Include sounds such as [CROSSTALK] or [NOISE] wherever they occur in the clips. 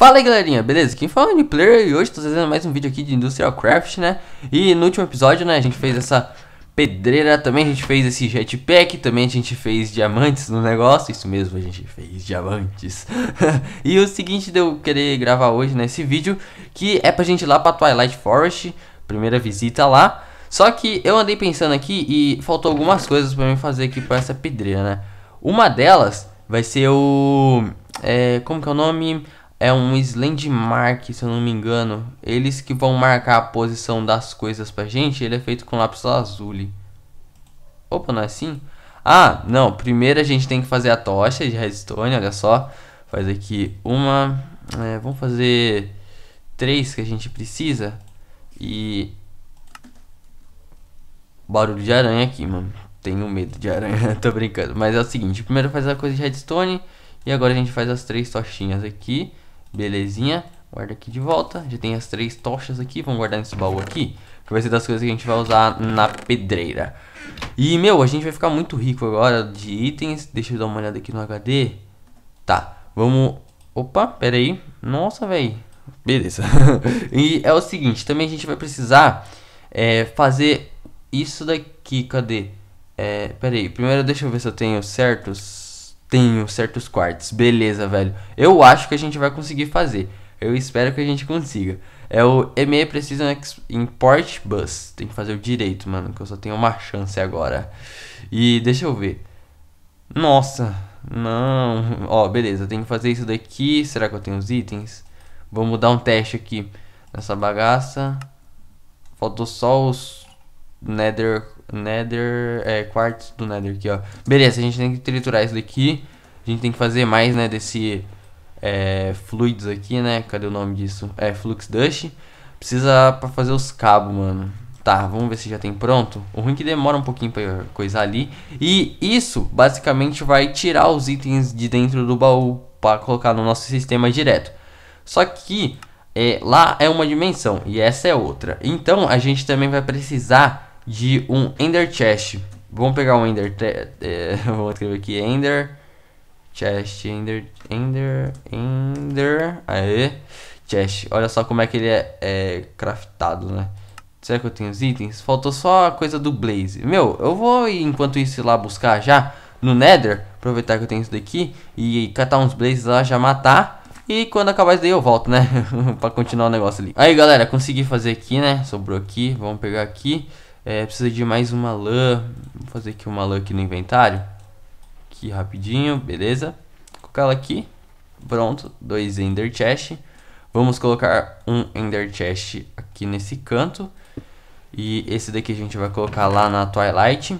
Fala aí galerinha, beleza? Quem fala é o player e hoje tô fazendo mais um vídeo aqui de Industrial Craft, né? E no último episódio, né, a gente fez essa pedreira, também a gente fez esse jetpack, também a gente fez diamantes no negócio, isso mesmo, a gente fez diamantes. [LAUGHS] e o seguinte de eu querer gravar hoje nesse né, vídeo, que é pra gente ir lá pra Twilight Forest, primeira visita lá. Só que eu andei pensando aqui e faltou algumas coisas pra mim fazer aqui pra essa pedreira, né? Uma delas vai ser o... É, como que é o nome? é um Mark, se eu não me engano. Eles que vão marcar a posição das coisas pra gente. Ele é feito com lápis azul. Opa, não é assim? Ah, não. Primeiro a gente tem que fazer a tocha de redstone, olha só. Faz aqui uma... É, vamos fazer três que a gente precisa. E... Barulho de aranha aqui, mano. Tenho medo de aranha, [LAUGHS] tô brincando. Mas é o seguinte, primeiro faz a coisa de redstone. E agora a gente faz as três tochinhas aqui. Belezinha. Guarda aqui de volta. Já tem as três tochas aqui. Vamos guardar nesse baú aqui. Que vai ser das coisas que a gente vai usar na pedreira. E, meu, a gente vai ficar muito rico agora de itens. Deixa eu dar uma olhada aqui no HD. Tá, vamos... Opa, pera aí. Nossa, velho. Beleza. [LAUGHS] e é o seguinte, também a gente vai precisar é, fazer isso daqui. Cadê? É, pera aí. Primeiro deixa eu ver se eu tenho certos tenho certos quartos. Beleza, velho. Eu acho que a gente vai conseguir fazer. Eu espero que a gente consiga. É o ME Precision Import Bus. Tem que fazer o direito, mano, que eu só tenho uma chance agora. E deixa eu ver. Nossa, não. Ó, beleza, Tem que fazer isso daqui. Será que eu tenho os itens? Vamos dar um teste aqui nessa bagaça. Faltou só os Nether Nether. É, quartzo do Nether aqui, ó. Beleza, a gente tem que triturar isso daqui. A gente tem que fazer mais, né, desse é, fluidos aqui, né? Cadê o nome disso? É, Flux Dust. Precisa pra fazer os cabos, mano. Tá, vamos ver se já tem pronto. O ruim é que demora um pouquinho pra coisar ali. E isso, basicamente, vai tirar os itens de dentro do baú para colocar no nosso sistema direto. Só que é, lá é uma dimensão e essa é outra. Então, a gente também vai precisar de um Ender Chest. Vamos pegar um Ender. É, [LAUGHS] vou escrever aqui Ender Chest. Ender. Ender. Ender. Aê. Chest. Olha só como é que ele é, é craftado, né? Será que eu tenho os itens? Faltou só a coisa do Blaze. Meu, eu vou enquanto isso lá buscar já no Nether. Aproveitar que eu tenho isso daqui. E catar uns Blazes lá, já matar. E quando acabar isso daí eu volto, né? [LAUGHS] pra continuar o negócio ali. Aí galera, consegui fazer aqui, né? Sobrou aqui. Vamos pegar aqui. É, precisa de mais uma lã. Vou fazer aqui uma lã aqui no inventário. Aqui rapidinho, beleza. Vou colocar ela aqui. Pronto, dois Ender Chest. Vamos colocar um Ender Chest aqui nesse canto. E esse daqui a gente vai colocar lá na Twilight.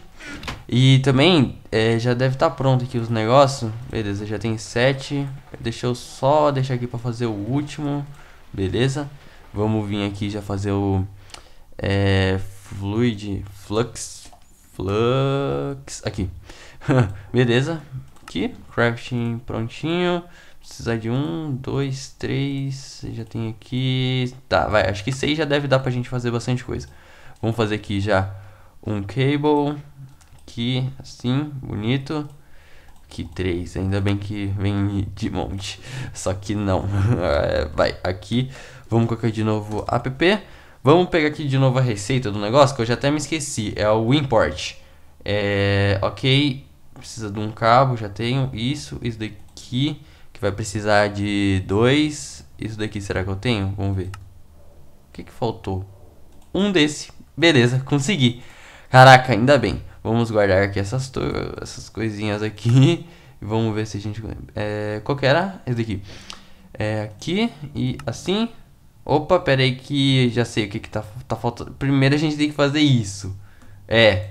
E também é, já deve estar tá pronto aqui os negócios. Beleza, já tem sete Deixa eu só deixar aqui para fazer o último. Beleza. Vamos vir aqui já fazer o... É, Fluid, flux, flux, aqui. [LAUGHS] Beleza, aqui, crafting prontinho. Precisar de um, dois, três, já tem aqui. Tá, vai, acho que seis já deve dar pra gente fazer bastante coisa. Vamos fazer aqui já um cable, aqui, assim, bonito. Aqui três, ainda bem que vem de monte, só que não. [LAUGHS] É, vai, aqui, vamos colocar de novo app Vamos pegar aqui de novo a receita do negócio, que eu já até me esqueci. É o import. É, ok, precisa de um cabo, já tenho isso, isso daqui, que vai precisar de dois. Isso daqui, será que eu tenho? Vamos ver. O que, que faltou? Um desse. Beleza, [LAUGHS] consegui. Caraca, ainda bem. Vamos guardar aqui essas, essas coisinhas aqui. E vamos ver se a gente... É, qual que era? Esse daqui. É, aqui e assim. Opa, pera aí que já sei o que, que tá, tá faltando. Primeiro a gente tem que fazer isso. É.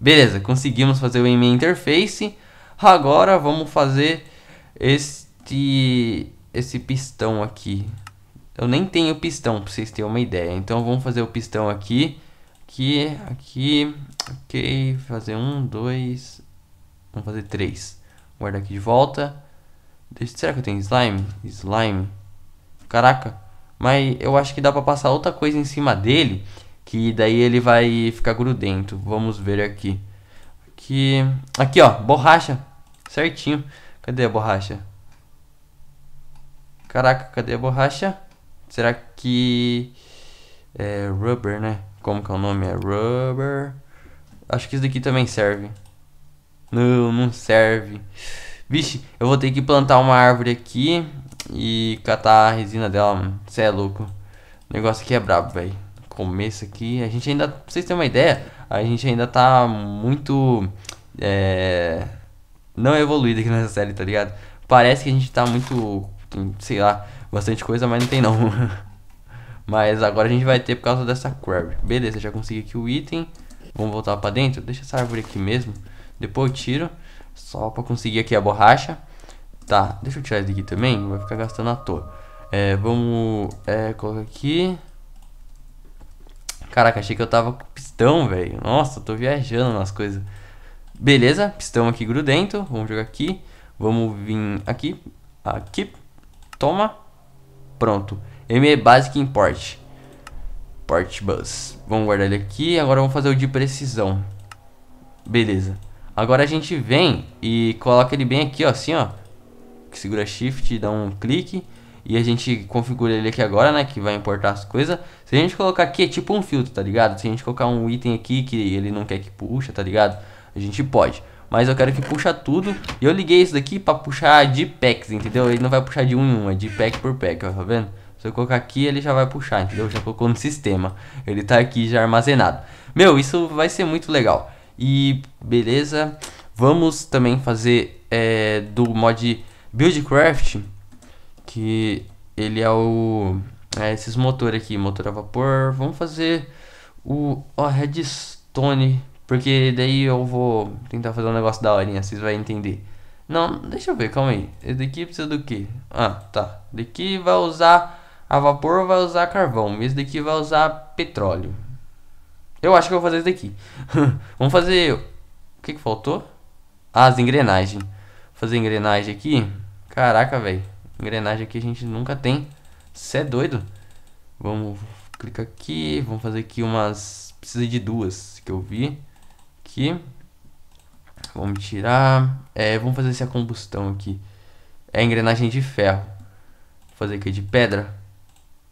Beleza, conseguimos fazer o ME interface. Agora vamos fazer este esse pistão aqui. Eu nem tenho pistão, para vocês terem uma ideia. Então vamos fazer o pistão aqui. Aqui, aqui. Ok, fazer um, dois. Vamos fazer três. Guarda aqui de volta. Será que eu tenho slime? Slime. Caraca mas eu acho que dá para passar outra coisa em cima dele, que daí ele vai ficar grudento. Vamos ver aqui. Aqui, aqui ó, borracha, certinho. Cadê a borracha? Caraca, cadê a borracha? Será que é rubber, né? Como que é o nome? É rubber. Acho que isso daqui também serve. Não, não serve. Vixe, eu vou ter que plantar uma árvore aqui e catar a resina dela, mano. Cê é louco. O negócio aqui é brabo, velho. Começo aqui, a gente ainda, pra vocês terem uma ideia, a gente ainda tá muito. É, não evoluído aqui [LAUGHS] nessa série, tá ligado? Parece que a gente tá muito. Sei lá, bastante coisa, mas não tem não. [LAUGHS] mas agora a gente vai ter por causa dessa query. Beleza, já consegui aqui o item. Vamos voltar pra dentro. Deixa essa árvore aqui mesmo. Depois eu tiro. Só pra conseguir aqui a borracha. Tá, deixa eu tirar isso daqui também, vai ficar gastando à toa. É, vamos é, colocar aqui. Caraca, achei que eu tava com pistão, velho. Nossa, eu tô viajando nas coisas. Beleza, pistão aqui grudento. Vamos jogar aqui. Vamos vir aqui. Aqui. Toma. Pronto. ME é Basic Import. port Bus. Vamos guardar ele aqui. Agora vamos fazer o de precisão. Beleza. Agora a gente vem e coloca ele bem aqui, ó. Assim, ó segura shift e dá um clique e a gente configura ele aqui agora, né, que vai importar as coisas. Se a gente colocar aqui é tipo um filtro, tá ligado? Se a gente colocar um item aqui que ele não quer que puxa, tá ligado? A gente pode. Mas eu quero que puxa tudo. E eu liguei isso daqui pra puxar de packs, entendeu? Ele não vai puxar de um em um, é de pack por pack, ó, tá vendo? Se eu colocar aqui, ele já vai puxar, entendeu? Já colocou no sistema. Ele tá aqui já armazenado. Meu, isso vai ser muito legal. E beleza, vamos também fazer é, do mod Buildcraft, que ele é o. É, esses motores aqui, motor a vapor. Vamos fazer o ó, redstone. Porque daí eu vou tentar fazer um negócio da horinha, vocês vão entender. Não, deixa eu ver, calma aí. Esse daqui precisa do que? Ah, tá. Daqui vai usar a vapor, vai usar carvão. Esse daqui vai usar petróleo. Eu acho que eu vou fazer esse daqui. [LAUGHS] Vamos fazer. O que, que faltou? Ah, as engrenagens fazer engrenagem aqui. Caraca, velho. Engrenagem aqui a gente nunca tem. Cê é doido? Vamos clicar aqui. Vamos fazer aqui umas... Precisa de duas que eu vi. Aqui. Vamos tirar... É, vamos fazer essa combustão aqui. É engrenagem de ferro. Vou fazer aqui de pedra.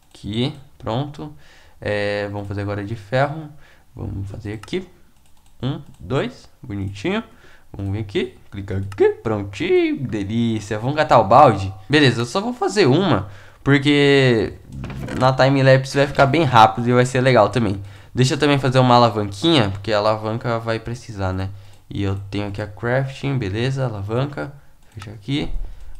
Aqui. Pronto. É, vamos fazer agora de ferro. Vamos fazer aqui. Um, dois. Bonitinho. Vamos vir aqui, clicar aqui, prontinho, delícia. Vamos catar o balde. Beleza, eu só vou fazer uma, porque na timelapse vai ficar bem rápido e vai ser legal também. Deixa eu também fazer uma alavanquinha, porque a alavanca vai precisar, né? E eu tenho aqui a crafting, beleza, alavanca. Fecha aqui.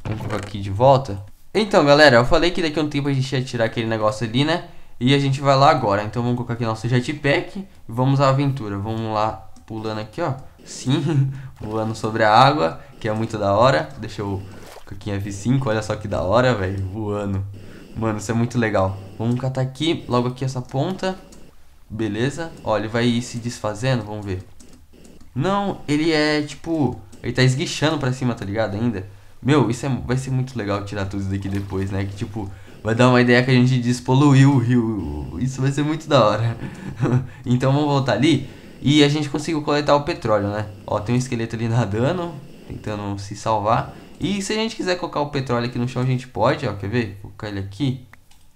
Vamos colocar aqui de volta. Então, galera, eu falei que daqui a um tempo a gente ia tirar aquele negócio ali, né? E a gente vai lá agora. Então vamos colocar aqui nosso jetpack. Vamos à aventura. Vamos lá pulando aqui, ó. Sim, [LAUGHS] voando sobre a água, que é muito da hora. Deixa eu coquinha v F5, olha só que da hora, velho, voando. Mano, isso é muito legal. Vamos catar aqui, logo aqui essa ponta. Beleza. Ó, ele vai se desfazendo, vamos ver. Não, ele é tipo... Ele tá esguichando pra cima, tá ligado? Ainda. Meu, isso é, vai ser muito legal tirar tudo isso daqui depois, né? Que tipo, vai dar uma ideia que a gente despoluiu o rio. Isso vai ser muito da hora. [LAUGHS] então vamos voltar ali. E a gente conseguiu coletar o petróleo, né? Ó, tem um esqueleto ali nadando, tentando se salvar. E se a gente quiser colocar o petróleo aqui no chão, a gente pode, ó, quer ver? Vou colocar ele aqui.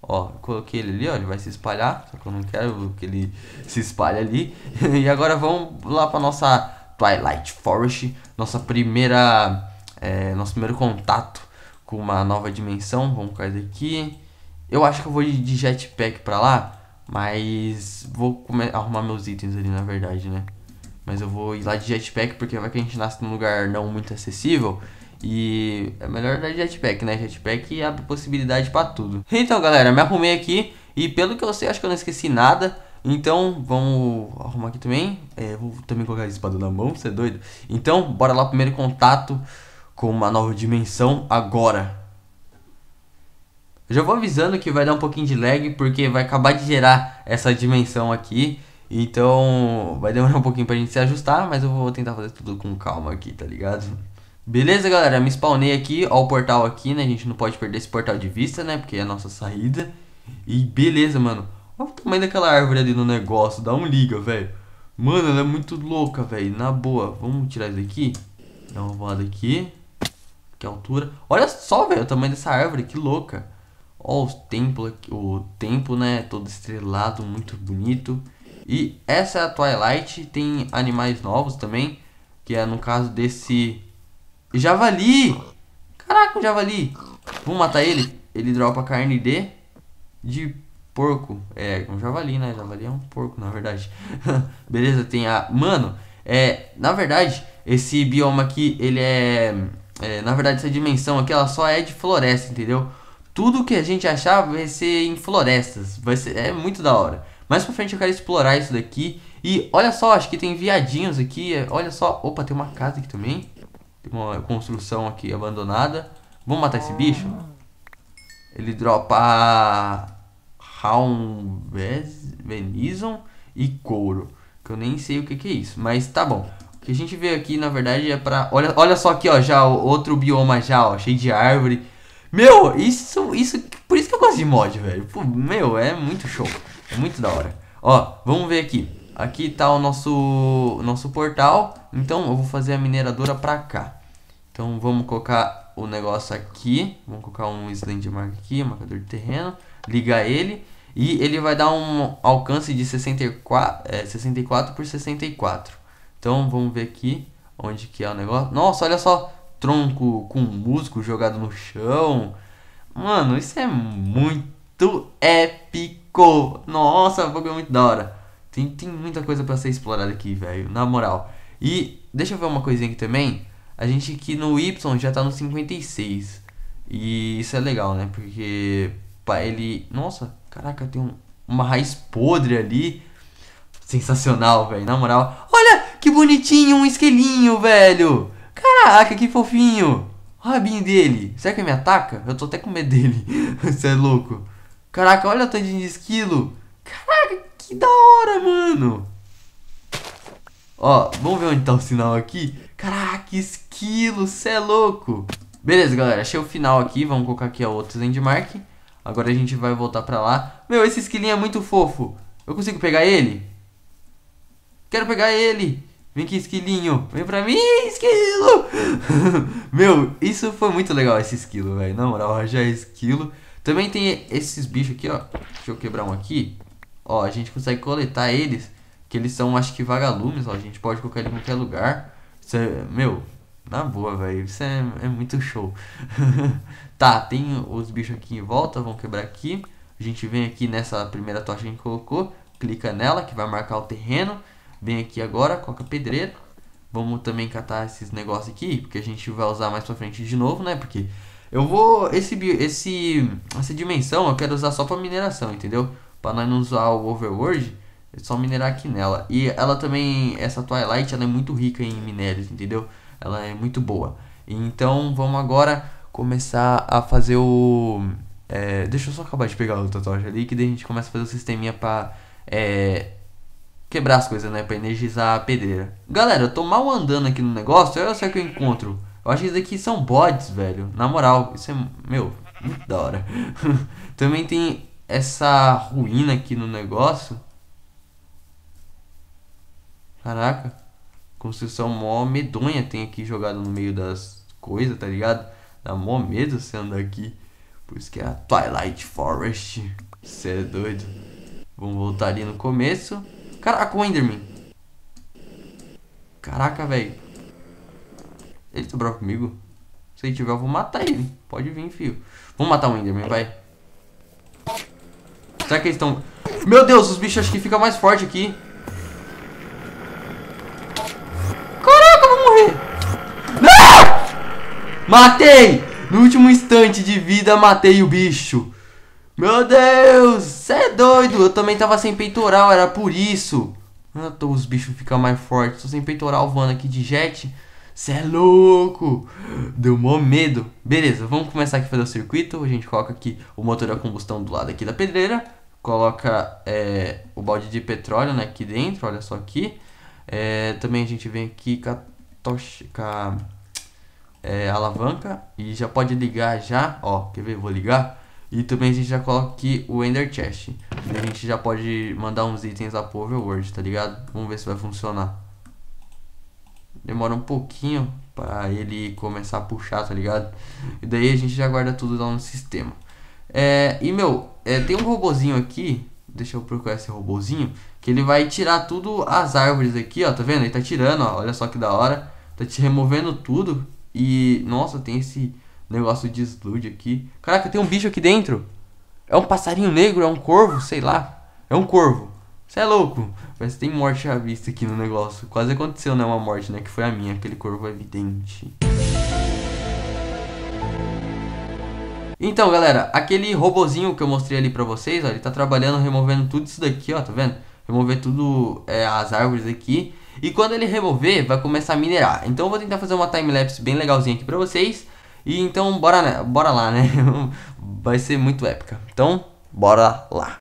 Ó, coloquei ele ali, ó, ele vai se espalhar, só que eu não quero que ele se espalhe ali. [LAUGHS] e agora vamos lá para nossa Twilight Forest, nossa primeira, é, nosso primeiro contato com uma nova dimensão. Vamos cair daqui. Eu acho que eu vou de jetpack para lá. Mas vou arrumar meus itens ali, na verdade, né? Mas eu vou ir lá de jetpack, porque vai que a gente nasce num lugar não muito acessível. E é melhor dar jetpack, né? Jetpack abre possibilidade para tudo. Então, galera, me arrumei aqui. E pelo que eu sei, acho que eu não esqueci nada. Então, vamos arrumar aqui também. É, vou também colocar a espada na mão, você é doido? Então, bora lá, primeiro contato com uma nova dimensão agora. Já vou avisando que vai dar um pouquinho de lag, porque vai acabar de gerar essa dimensão aqui. Então vai demorar um pouquinho pra gente se ajustar, mas eu vou tentar fazer tudo com calma aqui, tá ligado? Beleza, galera, me spawnei aqui, ó o portal aqui, né? A gente não pode perder esse portal de vista, né? Porque é a nossa saída. E beleza, mano. Olha o tamanho daquela árvore ali no negócio, dá um liga, velho. Mano, ela é muito louca, velho, na boa. Vamos tirar isso daqui. Dá uma voada aqui. Que altura. Olha só, velho, o tamanho dessa árvore, que louca. Ó, o templo, o templo, né? Todo estrelado, muito bonito. E essa é a Twilight. Tem animais novos também. Que é no caso desse. Javali! Caraca, o javali! Vamos matar ele? Ele dropa carne de. De porco. É, um javali, né? Javali é um porco, na verdade. [LAUGHS] Beleza, tem a. Mano, é. Na verdade, esse bioma aqui, ele é. É, na verdade essa dimensão aqui ela só é de floresta, entendeu? tudo que a gente achar vai ser em florestas. Vai ser, é muito da hora. Mais pra frente eu quero explorar isso daqui. E olha só, acho que tem viadinhos aqui. É, olha só. Opa, tem uma casa aqui também. Tem uma construção aqui abandonada. Vamos matar esse bicho? Ele dropa... Raum... Venison e couro. Que eu nem sei o que, que é isso. Mas tá bom. O que a gente veio aqui, na verdade, é pra... Olha, olha só aqui, ó. Já outro bioma já, ó. Cheio de árvore meu, isso, isso. Por isso que eu gosto de mod, velho. Pô, meu, é muito show. É muito da hora. Ó, vamos ver aqui. Aqui tá o nosso, nosso portal. Então eu vou fazer a mineradora pra cá. Então vamos colocar o negócio aqui. Vamos colocar um mark aqui, um marcador de terreno. Ligar ele. E ele vai dar um alcance de 64, é, 64 por 64. Então vamos ver aqui onde que é o negócio. Nossa, olha só tronco com músico jogado no chão. Mano, isso é muito épico. Nossa, foi é muito da hora. Tem, tem muita coisa para ser explorada aqui, velho. Na moral. E deixa eu ver uma coisinha aqui também. A gente aqui no Y já tá no 56. E isso é legal, né? Porque ele. Nossa, caraca, tem um, uma raiz podre ali. Sensacional, velho. Na moral. Olha que bonitinho um esquelinho, velho. Caraca, que fofinho! Olha o rabinho dele. Será que ele me ataca? Eu tô até com medo dele. [LAUGHS] Você é louco. Caraca, olha o tandinho de esquilo. Caraca, que da hora, mano. Ó, vamos ver onde tá o sinal aqui. Caraca, esquilo, cê é louco. Beleza, galera, achei o final aqui. Vamos colocar aqui a outra landmark. Agora a gente vai voltar pra lá. Meu, esse esquilinho é muito fofo. Eu consigo pegar ele? Quero pegar ele. Vem aqui, esquilinho. Vem pra mim, esquilo. [LAUGHS] Meu, isso foi muito legal, esse esquilo, velho. Na moral, já é esquilo. Também tem esses bichos aqui, ó. Deixa eu quebrar um aqui. Ó, a gente consegue coletar eles. Que eles são, acho que, vagalumes, ó. A gente pode colocar ele em qualquer lugar. É, meu, na boa, velho. Isso é, é muito show. [LAUGHS] tá, tem os bichos aqui em volta. Vamos quebrar aqui. A gente vem aqui nessa primeira tocha que a gente colocou. Clica nela, que vai marcar o terreno. Vem aqui agora, coca pedreira. Vamos também catar esses negócios aqui, porque a gente vai usar mais pra frente de novo, né? Porque eu vou... Esse, esse, essa dimensão eu quero usar só pra mineração, entendeu? Pra nós não usar o overworld, é só minerar aqui nela. E ela também, essa Twilight, ela é muito rica em minérios, entendeu? Ela é muito boa. Então vamos agora começar a fazer o... É, deixa eu só acabar de pegar o tatuagem ali, que daí a gente começa a fazer o sisteminha pra... É, quebrar as coisas, né? Pra energizar a pedreira. Galera, eu tô mal andando aqui no negócio. Olha só que eu encontro. Eu acho que isso aqui são bots, velho. Na moral, isso é. Meu, muito da hora. [LAUGHS] Também tem essa ruína aqui no negócio. Caraca. Construção mó medonha tem aqui jogado no meio das coisas, tá ligado? Dá mó medo você andar aqui. Por isso que é a Twilight Forest. Você é doido. Vamos voltar ali no começo. Caraca, o Enderman. Caraca, velho. Ele sobrou tá comigo? Se ele tiver, eu vou matar ele. Pode vir, filho. Vamos matar o Enderman, vai. Será que eles estão... Meu Deus, os bichos acho que ficam mais fortes aqui. Caraca, eu vou morrer. Não! Matei! No último instante de vida, matei o bicho. Meu Deus, cê é doido. Eu também tava sem peitoral, era por isso. Ah, tô, os bichos ficam mais fortes. Tô sem peitoral voando aqui de jet. Cê é louco. Deu mó medo. Beleza, vamos começar aqui a fazer o circuito. A gente coloca aqui o motor a combustão do lado aqui da pedreira. Coloca é, o balde de petróleo né, aqui dentro, olha só aqui. É, também a gente vem aqui com a, tocha, com a é, alavanca e já pode ligar já. Ó, quer ver? Vou ligar. E também a gente já coloca aqui o Ender Chest. A gente já pode mandar uns itens lá pro Overworld, tá ligado? Vamos ver se vai funcionar. Demora um pouquinho para ele começar a puxar, tá ligado? E daí a gente já guarda tudo lá no sistema. É, e meu, é, tem um robozinho aqui. Deixa eu procurar esse robozinho. Que ele vai tirar tudo as árvores aqui, ó. Tá vendo? Ele tá tirando, ó. Olha só que da hora. Tá te removendo tudo. E, nossa, tem esse negócio negócio deslude aqui. Caraca, tem um bicho aqui dentro. É um passarinho negro, é um corvo, sei lá. É um corvo. Você é louco. Mas tem morte à vista aqui no negócio. Quase aconteceu, né? Uma morte, né? Que foi a minha. Aquele corvo evidente. Então, galera, aquele robozinho que eu mostrei ali pra vocês, ó, ele tá trabalhando, removendo tudo isso daqui, ó, tá vendo? Remover tudo, é, as árvores aqui. E quando ele remover, vai começar a minerar. Então eu vou tentar fazer uma timelapse bem legalzinha aqui pra vocês. E então, bora, né? bora lá, né? [LAUGHS] Vai ser muito épica. Então, bora lá.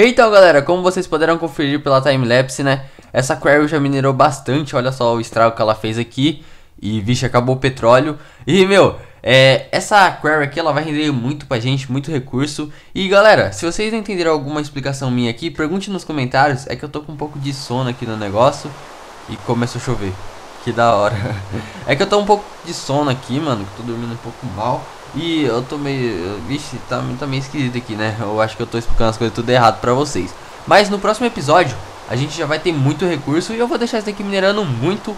Então galera, como vocês puderam conferir pela timelapse, né? Essa Quarry já minerou bastante, olha só o estrago que ela fez aqui. E vixe, acabou o petróleo. E meu, é, essa query aqui ela vai render muito pra gente, muito recurso. E galera, se vocês entenderam alguma explicação minha aqui, pergunte nos comentários. É que eu tô com um pouco de sono aqui no negócio e começou a chover. Que da hora. [LAUGHS] é que eu tô um pouco de sono aqui, mano, que tô dormindo um pouco mal. E eu tô meio. Vixe, tá, tá meio esquisito aqui, né? Eu acho que eu tô explicando as coisas tudo errado pra vocês. Mas no próximo episódio, a gente já vai ter muito recurso e eu vou deixar isso daqui minerando muito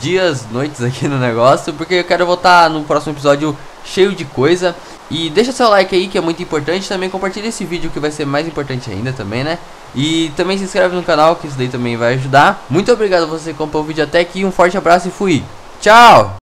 dias, noites aqui no negócio, porque eu quero voltar no próximo episódio cheio de coisa. E deixa seu like aí que é muito importante, também compartilha esse vídeo que vai ser mais importante ainda também, né? E também se inscreve no canal que isso daí também vai ajudar. Muito obrigado a você que acompanhou o vídeo até aqui, um forte abraço e fui. Tchau!